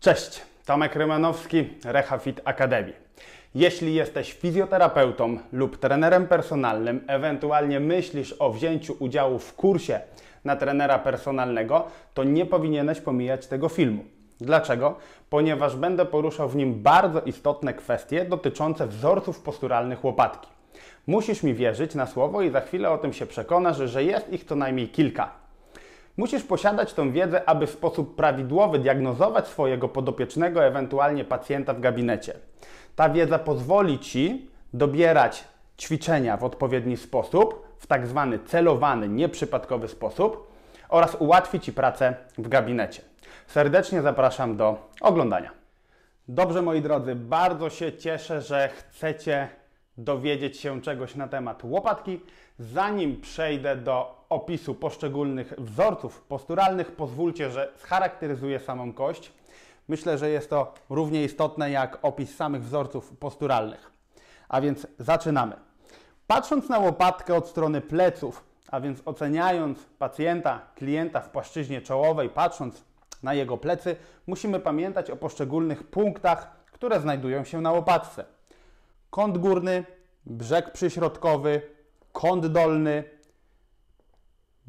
Cześć, Tomek Rymanowski, RehaFit Academy. Jeśli jesteś fizjoterapeutą lub trenerem personalnym, ewentualnie myślisz o wzięciu udziału w kursie na trenera personalnego, to nie powinieneś pomijać tego filmu. Dlaczego? Ponieważ będę poruszał w nim bardzo istotne kwestie dotyczące wzorców posturalnych łopatki. Musisz mi wierzyć na słowo i za chwilę o tym się przekonasz, że jest ich co najmniej kilka. Musisz posiadać tą wiedzę, aby w sposób prawidłowy diagnozować swojego podopiecznego, ewentualnie pacjenta w gabinecie. Ta wiedza pozwoli Ci dobierać ćwiczenia w odpowiedni sposób, w tak zwany celowany, nieprzypadkowy sposób oraz ułatwi Ci pracę w gabinecie. Serdecznie zapraszam do oglądania. Dobrze, moi drodzy, bardzo się cieszę, że chcecie dowiedzieć się czegoś na temat łopatki. Zanim przejdę do opisu poszczególnych wzorców posturalnych pozwólcie, że scharakteryzuję samą kość. Myślę, że jest to równie istotne jak opis samych wzorców posturalnych. A więc zaczynamy. Patrząc na łopatkę od strony pleców, a więc oceniając pacjenta, klienta w płaszczyźnie czołowej, patrząc na jego plecy, musimy pamiętać o poszczególnych punktach, które znajdują się na łopatce. Kąt górny, brzeg przyśrodkowy, kąt dolny,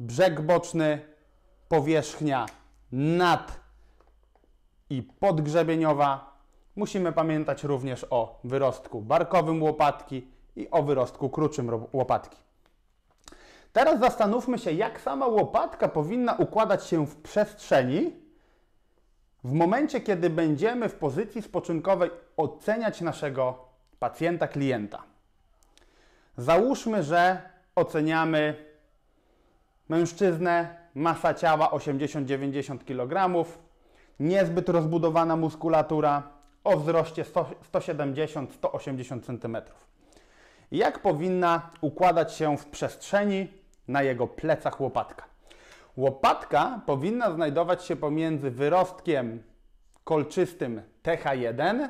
brzeg boczny, powierzchnia nad i podgrzebieniowa. Musimy pamiętać również o wyrostku barkowym łopatki i o wyrostku kruczym łopatki. Teraz zastanówmy się, jak sama łopatka powinna układać się w przestrzeni w momencie, kiedy będziemy w pozycji spoczynkowej oceniać naszego pacjenta, klienta. Załóżmy, że oceniamy Mężczyznę, masa ciała 80-90 kg, niezbyt rozbudowana muskulatura o wzroście 170-180 cm. Jak powinna układać się w przestrzeni na jego plecach łopatka? Łopatka powinna znajdować się pomiędzy wyrostkiem kolczystym TH1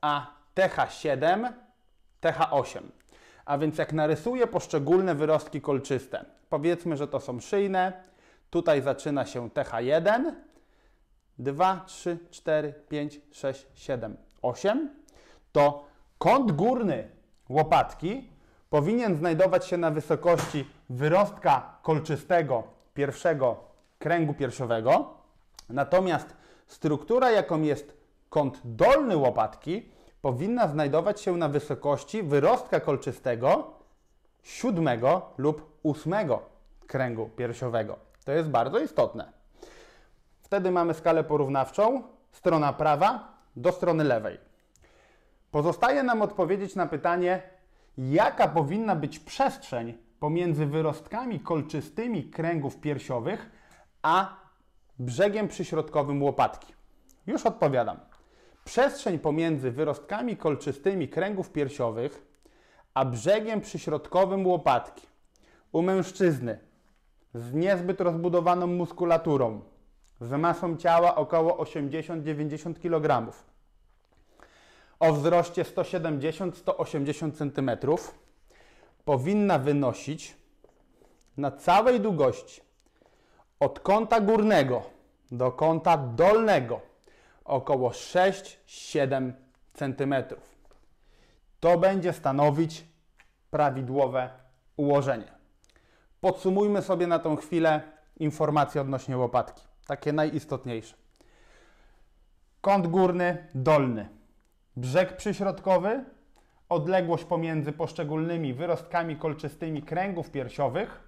a TH7, TH8. A więc jak narysuję poszczególne wyrostki kolczyste, Powiedzmy, że to są szyjne. Tutaj zaczyna się TH1, 2, 3, 4, 5, 6, 7, 8. To kąt górny łopatki powinien znajdować się na wysokości wyrostka kolczystego pierwszego kręgu piersiowego. Natomiast struktura, jaką jest kąt dolny łopatki, powinna znajdować się na wysokości wyrostka kolczystego siódmego lub ósmego kręgu piersiowego. To jest bardzo istotne. Wtedy mamy skalę porównawczą, strona prawa do strony lewej. Pozostaje nam odpowiedzieć na pytanie, jaka powinna być przestrzeń pomiędzy wyrostkami kolczystymi kręgów piersiowych a brzegiem przyśrodkowym łopatki. Już odpowiadam. Przestrzeń pomiędzy wyrostkami kolczystymi kręgów piersiowych a brzegiem przyśrodkowym łopatki. U mężczyzny z niezbyt rozbudowaną muskulaturą, z masą ciała około 80-90 kg, o wzroście 170-180 cm, powinna wynosić na całej długości od kąta górnego do kąta dolnego około 6-7 cm to będzie stanowić prawidłowe ułożenie. Podsumujmy sobie na tą chwilę informacje odnośnie łopatki, takie najistotniejsze. Kąt górny, dolny, brzeg przyśrodkowy, odległość pomiędzy poszczególnymi wyrostkami kolczystymi kręgów piersiowych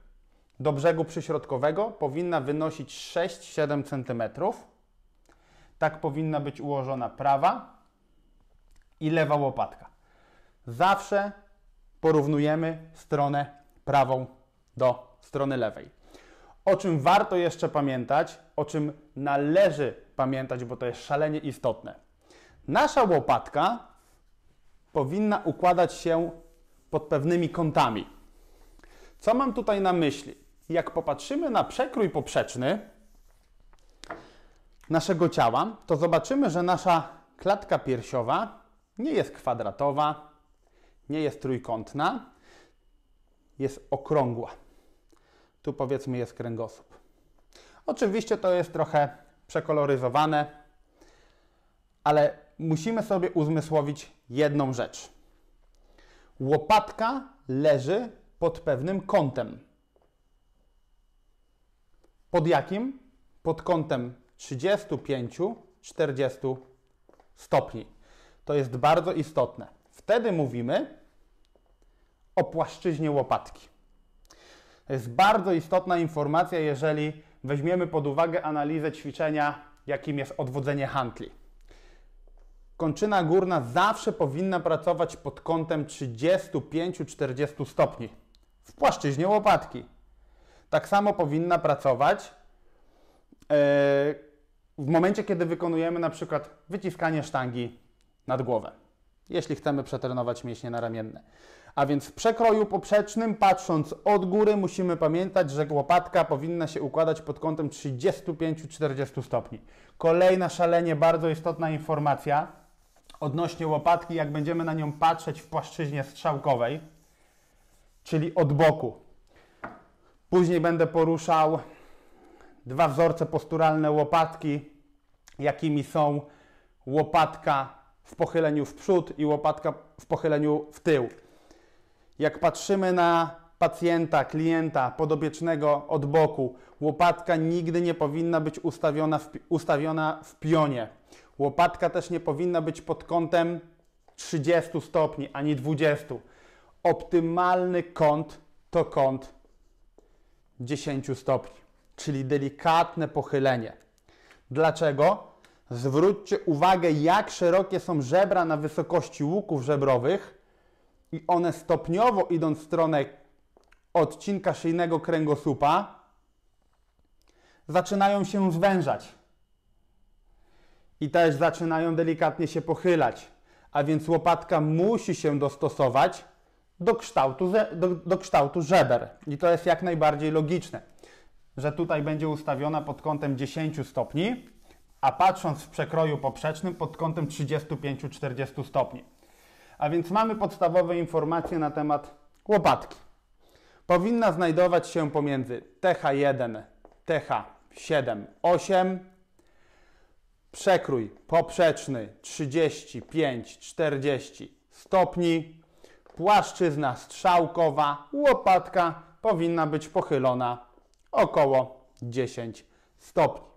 do brzegu przyśrodkowego powinna wynosić 6-7 cm. Tak powinna być ułożona prawa i lewa łopatka zawsze porównujemy stronę prawą do strony lewej. O czym warto jeszcze pamiętać, o czym należy pamiętać, bo to jest szalenie istotne. Nasza łopatka powinna układać się pod pewnymi kątami. Co mam tutaj na myśli? Jak popatrzymy na przekrój poprzeczny naszego ciała, to zobaczymy, że nasza klatka piersiowa nie jest kwadratowa, nie jest trójkątna, jest okrągła. Tu powiedzmy jest kręgosłup. Oczywiście to jest trochę przekoloryzowane, ale musimy sobie uzmysłowić jedną rzecz. Łopatka leży pod pewnym kątem. Pod jakim? Pod kątem 35, 40 stopni. To jest bardzo istotne. Wtedy mówimy, o płaszczyźnie łopatki. To jest bardzo istotna informacja, jeżeli weźmiemy pod uwagę analizę ćwiczenia, jakim jest odwodzenie hantli. Kończyna górna zawsze powinna pracować pod kątem 35-40 stopni w płaszczyźnie łopatki. Tak samo powinna pracować e, w momencie, kiedy wykonujemy na przykład wyciskanie sztangi nad głowę, jeśli chcemy przetrenować mięśnie naramienne. A więc w przekroju poprzecznym, patrząc od góry, musimy pamiętać, że łopatka powinna się układać pod kątem 35-40 stopni. Kolejna szalenie bardzo istotna informacja odnośnie łopatki, jak będziemy na nią patrzeć w płaszczyźnie strzałkowej, czyli od boku. Później będę poruszał dwa wzorce posturalne łopatki, jakimi są łopatka w pochyleniu w przód i łopatka w pochyleniu w tył. Jak patrzymy na pacjenta, klienta, podobiecznego od boku, łopatka nigdy nie powinna być ustawiona w, ustawiona w pionie. Łopatka też nie powinna być pod kątem 30 stopni ani 20. Optymalny kąt to kąt 10 stopni, czyli delikatne pochylenie. Dlaczego? Zwróćcie uwagę, jak szerokie są żebra na wysokości łuków żebrowych i one stopniowo idąc w stronę odcinka szyjnego kręgosłupa, zaczynają się zwężać. I też zaczynają delikatnie się pochylać. A więc łopatka musi się dostosować do kształtu, do, do kształtu żeber. I to jest jak najbardziej logiczne, że tutaj będzie ustawiona pod kątem 10 stopni, a patrząc w przekroju poprzecznym pod kątem 35-40 stopni. A więc mamy podstawowe informacje na temat łopatki. Powinna znajdować się pomiędzy TH1, TH7, 8. Przekrój poprzeczny 35, 40 stopni. Płaszczyzna strzałkowa, łopatka powinna być pochylona około 10 stopni.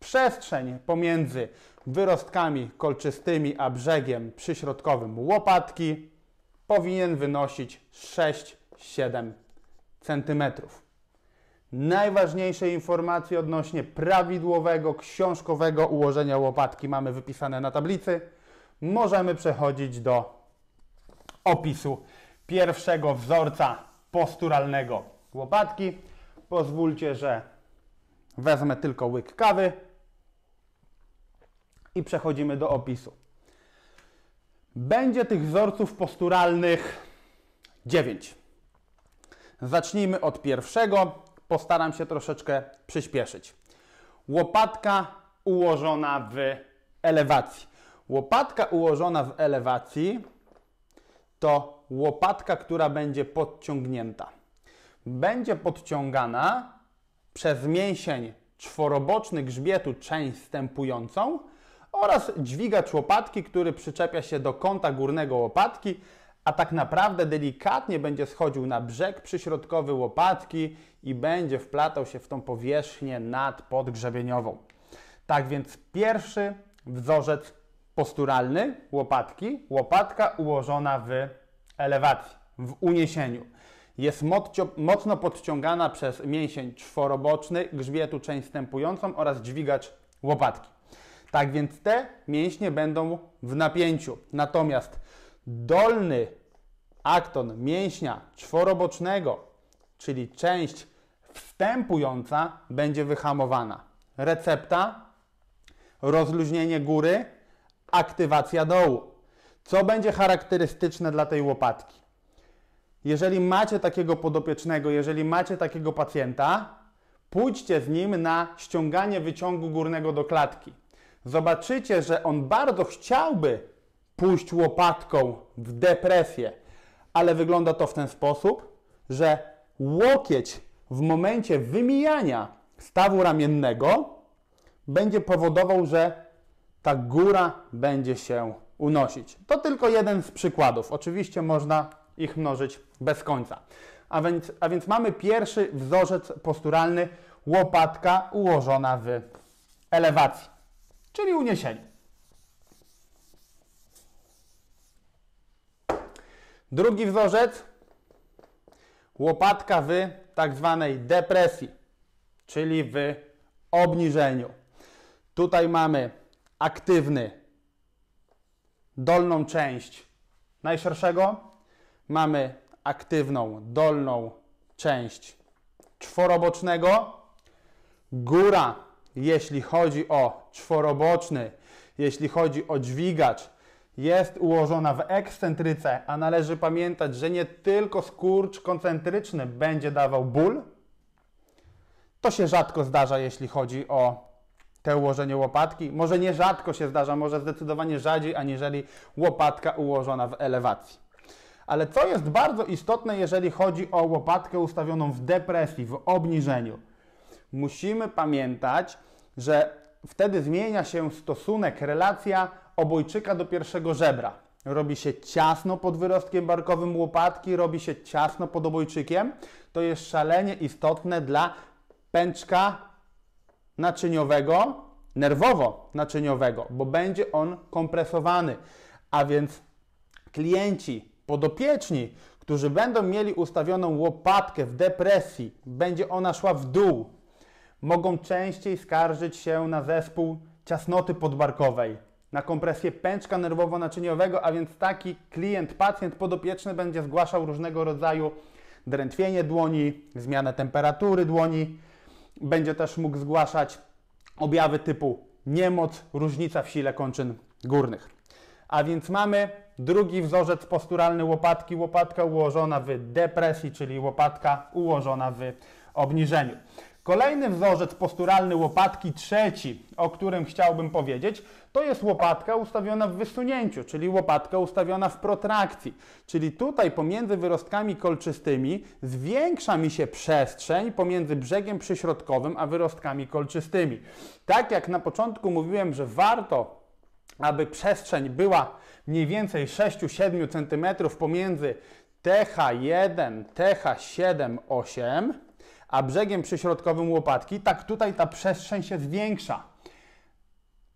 Przestrzeń pomiędzy wyrostkami kolczystymi, a brzegiem przyśrodkowym łopatki powinien wynosić 6-7 cm. Najważniejsze informacje odnośnie prawidłowego, książkowego ułożenia łopatki mamy wypisane na tablicy. Możemy przechodzić do opisu pierwszego wzorca posturalnego łopatki. Pozwólcie, że wezmę tylko łyk kawy i przechodzimy do opisu. Będzie tych wzorców posturalnych 9. Zacznijmy od pierwszego. Postaram się troszeczkę przyspieszyć. Łopatka ułożona w elewacji. Łopatka ułożona w elewacji to łopatka, która będzie podciągnięta. Będzie podciągana przez mięsień czworoboczny grzbietu część stępującą oraz dźwigacz łopatki, który przyczepia się do kąta górnego łopatki, a tak naprawdę delikatnie będzie schodził na brzeg przyśrodkowy łopatki i będzie wplatał się w tą powierzchnię nad Tak więc pierwszy wzorzec posturalny łopatki, łopatka ułożona w elewacji, w uniesieniu. Jest mocno podciągana przez mięsień czworoboczny, grzbietu część stępującą oraz dźwigacz łopatki. Tak więc te mięśnie będą w napięciu. Natomiast dolny akton mięśnia czworobocznego, czyli część wstępująca, będzie wyhamowana. Recepta, rozluźnienie góry, aktywacja dołu. Co będzie charakterystyczne dla tej łopatki? Jeżeli macie takiego podopiecznego, jeżeli macie takiego pacjenta, pójdźcie z nim na ściąganie wyciągu górnego do klatki zobaczycie, że on bardzo chciałby pójść łopatką w depresję, ale wygląda to w ten sposób, że łokieć w momencie wymijania stawu ramiennego będzie powodował, że ta góra będzie się unosić. To tylko jeden z przykładów. Oczywiście można ich mnożyć bez końca. A więc, a więc mamy pierwszy wzorzec posturalny łopatka ułożona w elewacji czyli uniesienie. Drugi wzorzec, łopatka w tak zwanej depresji, czyli w obniżeniu. Tutaj mamy aktywny, dolną część najszerszego, mamy aktywną, dolną część czworobocznego, góra jeśli chodzi o czworoboczny, jeśli chodzi o dźwigacz, jest ułożona w ekscentryce, a należy pamiętać, że nie tylko skurcz koncentryczny będzie dawał ból. To się rzadko zdarza, jeśli chodzi o te ułożenie łopatki. Może nie rzadko się zdarza, może zdecydowanie rzadziej, aniżeli łopatka ułożona w elewacji. Ale co jest bardzo istotne, jeżeli chodzi o łopatkę ustawioną w depresji, w obniżeniu? musimy pamiętać, że wtedy zmienia się stosunek, relacja obojczyka do pierwszego żebra. Robi się ciasno pod wyrostkiem barkowym łopatki, robi się ciasno pod obojczykiem. To jest szalenie istotne dla pęczka naczyniowego, nerwowo-naczyniowego, bo będzie on kompresowany. A więc klienci, podopieczni, którzy będą mieli ustawioną łopatkę w depresji, będzie ona szła w dół, mogą częściej skarżyć się na zespół ciasnoty podbarkowej, na kompresję pęczka nerwowo-naczyniowego, a więc taki klient, pacjent podopieczny będzie zgłaszał różnego rodzaju drętwienie dłoni, zmianę temperatury dłoni. Będzie też mógł zgłaszać objawy typu niemoc, różnica w sile kończyn górnych. A więc mamy drugi wzorzec posturalny łopatki, łopatka ułożona w depresji, czyli łopatka ułożona w obniżeniu. Kolejny wzorzec posturalny łopatki, trzeci, o którym chciałbym powiedzieć, to jest łopatka ustawiona w wysunięciu, czyli łopatka ustawiona w protrakcji. Czyli tutaj pomiędzy wyrostkami kolczystymi zwiększa mi się przestrzeń pomiędzy brzegiem przyśrodkowym a wyrostkami kolczystymi. Tak jak na początku mówiłem, że warto aby przestrzeń była mniej więcej 6-7 cm pomiędzy TH1, TH7, 8, a brzegiem przyśrodkowym łopatki, tak tutaj ta przestrzeń się zwiększa.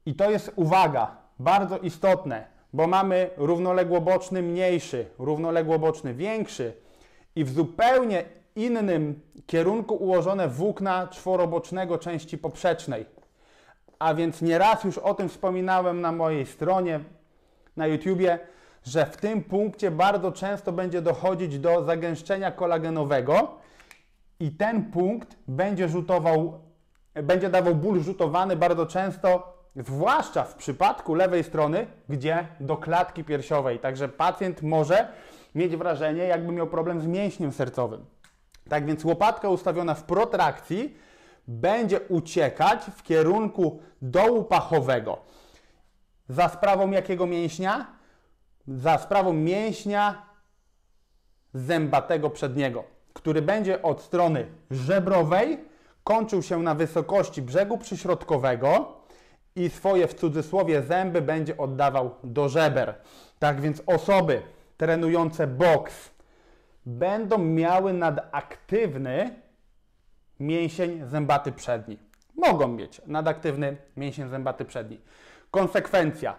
I to jest uwaga, bardzo istotne, bo mamy równoległoboczny mniejszy, równoległoboczny większy i w zupełnie innym kierunku ułożone włókna czworobocznego części poprzecznej. A więc nieraz już o tym wspominałem na mojej stronie na YouTubie, że w tym punkcie bardzo często będzie dochodzić do zagęszczenia kolagenowego, i ten punkt będzie rzutował, będzie dawał ból rzutowany bardzo często, zwłaszcza w przypadku lewej strony, gdzie do klatki piersiowej. Także pacjent może mieć wrażenie, jakby miał problem z mięśniem sercowym. Tak więc łopatka ustawiona w protrakcji będzie uciekać w kierunku dołu pachowego. Za sprawą jakiego mięśnia? Za sprawą mięśnia zębatego przedniego który będzie od strony żebrowej kończył się na wysokości brzegu przyśrodkowego i swoje w cudzysłowie zęby będzie oddawał do żeber. Tak więc osoby trenujące boks będą miały nadaktywny mięsień zębaty przedni. Mogą mieć nadaktywny mięsień zębaty przedni. Konsekwencja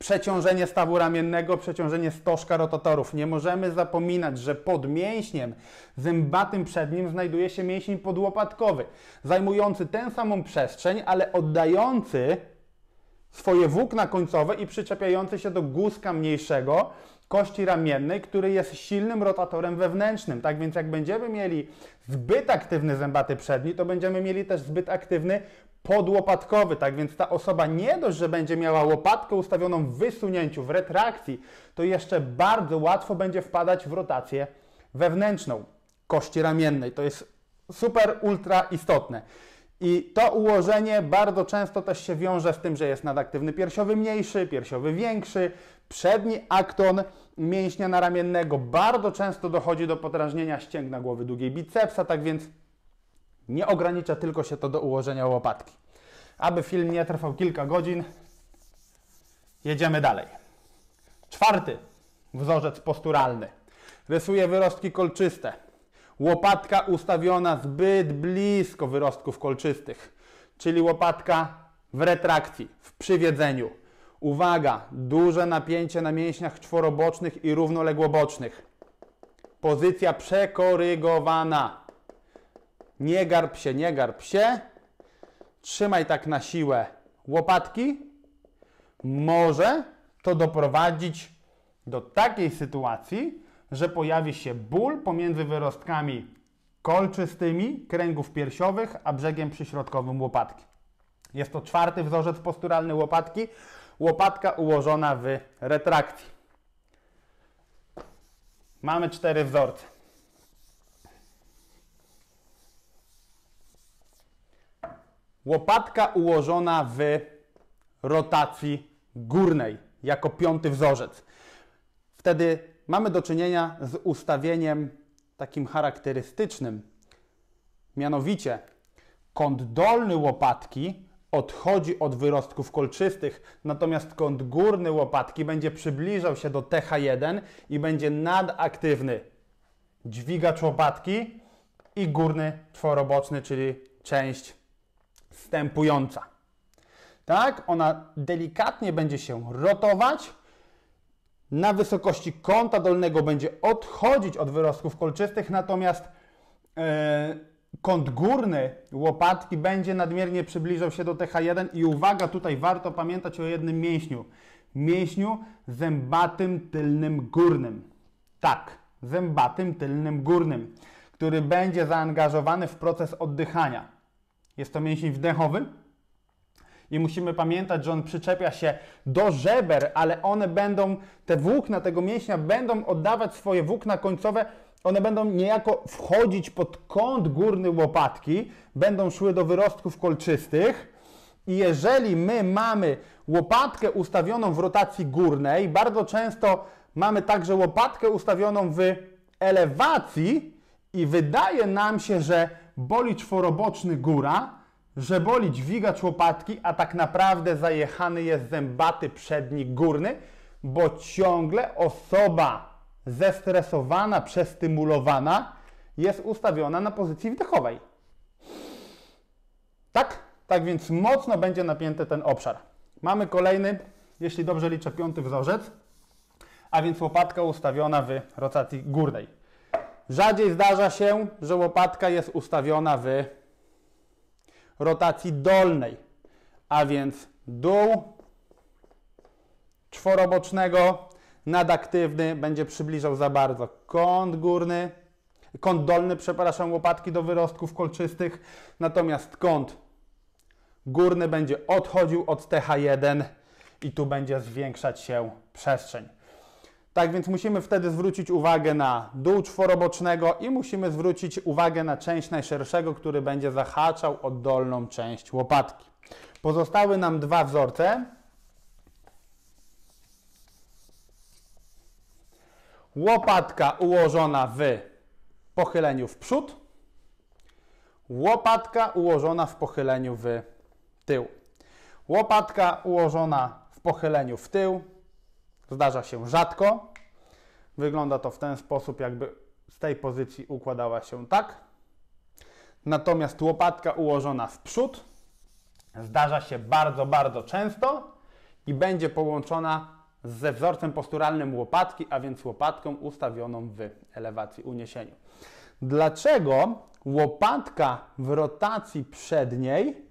przeciążenie stawu ramiennego, przeciążenie stożka rotatorów. Nie możemy zapominać, że pod mięśniem zębatym przednim znajduje się mięsień podłopatkowy, zajmujący tę samą przestrzeń, ale oddający swoje włókna końcowe i przyczepiający się do guzka mniejszego kości ramiennej, który jest silnym rotatorem wewnętrznym. Tak więc jak będziemy mieli zbyt aktywny zębaty przedni, to będziemy mieli też zbyt aktywny podłopatkowy. Tak więc ta osoba nie dość, że będzie miała łopatkę ustawioną w wysunięciu, w retrakcji, to jeszcze bardzo łatwo będzie wpadać w rotację wewnętrzną kości ramiennej. To jest super, ultra istotne. I to ułożenie bardzo często też się wiąże z tym, że jest nadaktywny piersiowy mniejszy, piersiowy większy, przedni akton mięśnia naramiennego. Bardzo często dochodzi do podrażnienia ścięgna głowy długiej bicepsa, tak więc nie ogranicza tylko się to do ułożenia łopatki. Aby film nie trwał kilka godzin, jedziemy dalej. Czwarty wzorzec posturalny. Rysuje wyrostki kolczyste. Łopatka ustawiona zbyt blisko wyrostków kolczystych, czyli łopatka w retrakcji, w przywiedzeniu. Uwaga, duże napięcie na mięśniach czworobocznych i równoległobocznych. Pozycja przekorygowana. Nie garb się, nie garb się. Trzymaj tak na siłę łopatki. Może to doprowadzić do takiej sytuacji, że pojawi się ból pomiędzy wyrostkami kolczystymi kręgów piersiowych, a brzegiem przyśrodkowym łopatki. Jest to czwarty wzorzec posturalny łopatki. Łopatka ułożona w retrakcji. Mamy cztery wzorce. Łopatka ułożona w rotacji górnej jako piąty wzorzec. Wtedy mamy do czynienia z ustawieniem takim charakterystycznym. Mianowicie kąt dolny łopatki odchodzi od wyrostków kolczystych, natomiast kąt górny łopatki będzie przybliżał się do TH1 i będzie nadaktywny. Dźwigacz łopatki i górny czworoboczny, czyli część wstępująca. Tak? Ona delikatnie będzie się rotować. Na wysokości kąta dolnego będzie odchodzić od wyrostków kolczystych, natomiast e, kąt górny łopatki będzie nadmiernie przybliżał się do TH1 i uwaga, tutaj warto pamiętać o jednym mięśniu. Mięśniu zębatym tylnym górnym. Tak, zębatym tylnym górnym, który będzie zaangażowany w proces oddychania. Jest to mięsień wdechowy. I musimy pamiętać, że on przyczepia się do żeber, ale one będą, te włókna tego mięśnia będą oddawać swoje włókna końcowe one będą niejako wchodzić pod kąt górny łopatki, będą szły do wyrostków kolczystych. I jeżeli my mamy łopatkę ustawioną w rotacji górnej, bardzo często mamy także łopatkę ustawioną w elewacji, i wydaje nam się, że boli czworoboczny góra, że boli dźwigacz łopatki, a tak naprawdę zajechany jest zębaty przedni górny, bo ciągle osoba zestresowana, przestymulowana jest ustawiona na pozycji wdechowej. Tak? Tak więc mocno będzie napięty ten obszar. Mamy kolejny, jeśli dobrze liczę, piąty wzorzec, a więc łopatka ustawiona w rotacji górnej. Rzadziej zdarza się, że łopatka jest ustawiona w rotacji dolnej, a więc dół czworobocznego nadaktywny będzie przybliżał za bardzo kąt górny, kąt dolny, przepraszam, łopatki do wyrostków kolczystych, natomiast kąt górny będzie odchodził od TH1 i tu będzie zwiększać się przestrzeń. Tak więc musimy wtedy zwrócić uwagę na dół czworobocznego i musimy zwrócić uwagę na część najszerszego, który będzie zahaczał o dolną część łopatki. Pozostały nam dwa wzorce. Łopatka ułożona w pochyleniu w przód. Łopatka ułożona w pochyleniu w tył. Łopatka ułożona w pochyleniu w tył Zdarza się rzadko. Wygląda to w ten sposób, jakby z tej pozycji układała się tak. Natomiast łopatka ułożona w przód zdarza się bardzo, bardzo często i będzie połączona ze wzorcem posturalnym łopatki, a więc łopatką ustawioną w elewacji uniesieniu. Dlaczego łopatka w rotacji przedniej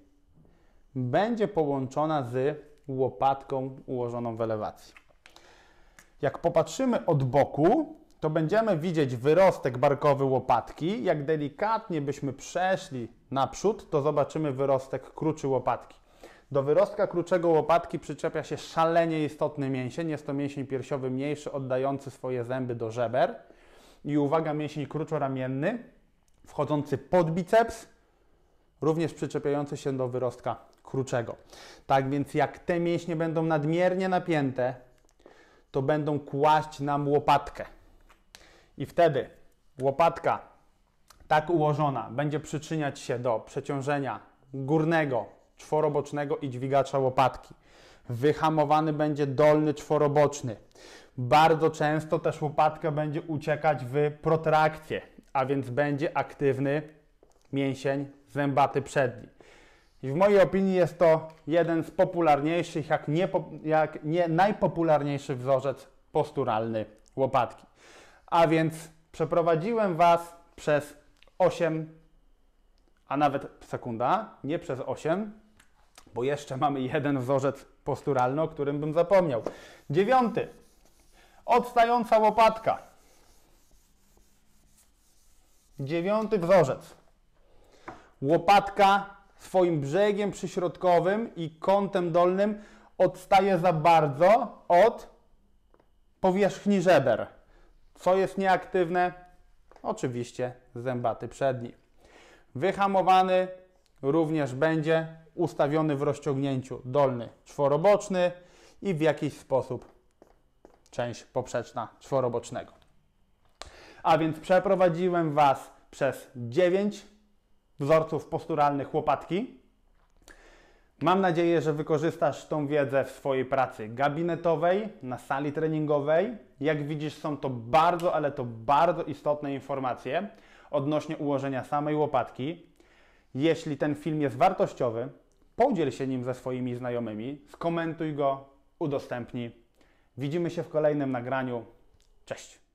będzie połączona z łopatką ułożoną w elewacji? Jak popatrzymy od boku, to będziemy widzieć wyrostek barkowy łopatki. Jak delikatnie byśmy przeszli naprzód, to zobaczymy wyrostek kruczy łopatki. Do wyrostka kruczego łopatki przyczepia się szalenie istotny mięsień. Jest to mięsień piersiowy mniejszy, oddający swoje zęby do żeber. I uwaga, mięsień kruczoramienny, wchodzący pod biceps, również przyczepiający się do wyrostka kruczego. Tak więc jak te mięśnie będą nadmiernie napięte, to będą kłaść nam łopatkę. I wtedy łopatka tak ułożona będzie przyczyniać się do przeciążenia górnego czworobocznego i dźwigacza łopatki. Wyhamowany będzie dolny czworoboczny. Bardzo często też łopatka będzie uciekać w protrakcję, a więc będzie aktywny mięsień zębaty przedni. I w mojej opinii jest to jeden z popularniejszych, jak nie, jak nie najpopularniejszy wzorzec posturalny łopatki. A więc przeprowadziłem Was przez 8, a nawet sekunda, nie przez 8, bo jeszcze mamy jeden wzorzec posturalny, o którym bym zapomniał. Dziewiąty. Odstająca łopatka. Dziewiąty wzorzec. Łopatka swoim brzegiem przyśrodkowym i kątem dolnym odstaje za bardzo od powierzchni żeber. Co jest nieaktywne? Oczywiście zębaty przedni. Wyhamowany również będzie ustawiony w rozciągnięciu dolny czworoboczny i w jakiś sposób część poprzeczna czworobocznego. A więc przeprowadziłem Was przez 9 wzorców posturalnych łopatki. Mam nadzieję, że wykorzystasz tą wiedzę w swojej pracy gabinetowej, na sali treningowej. Jak widzisz, są to bardzo, ale to bardzo istotne informacje odnośnie ułożenia samej łopatki. Jeśli ten film jest wartościowy, podziel się nim ze swoimi znajomymi, skomentuj go, udostępnij. Widzimy się w kolejnym nagraniu. Cześć!